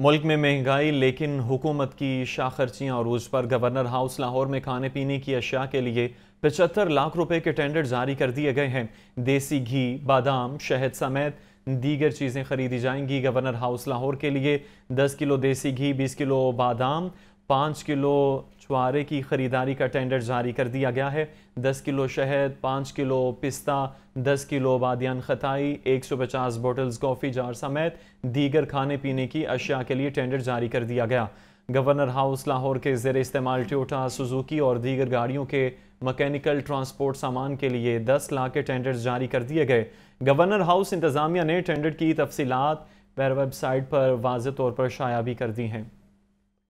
मुल्क में महंगाई लेकिन हुकूमत की शाह खर्चियाँ और उस पर गवर्नर हाउस लाहौर में खाने पीने की अशिया के लिए पचहत्तर लाख रुपए के टेंडर जारी कर दिए गए हैं देसी घी बादाम शहद समेत दीगर चीज़ें खरीदी जाएंगी गवर्नर हाउस लाहौर के लिए 10 किलो देसी घी 20 किलो बादाम पाँच किलो छुआरे की ख़रीदारी का टेंडर जारी कर दिया गया है दस किलो शहद पाँच किलो पिस्ता दस किलो बादियान ख़ताई एक सौ पचास बॉटल्स कॉफ़ी जार समेत दीगर खाने पीने की अशिया के लिए टेंडर जारी कर दिया गया गवर्नर हाउस लाहौर के जेर इस्तेमाल ट्योटा सुजुकी और दीगर गाड़ियों के मकैनिकल ट्रांसपोर्ट सामान के लिए दस लाख के टेंडर्स जारी कर दिए गए गवर्नर हाउस इंतज़ामिया ने टेंडर की तफसीत वेबसाइट पर वाज तौर पर शाया भी कर दी हैं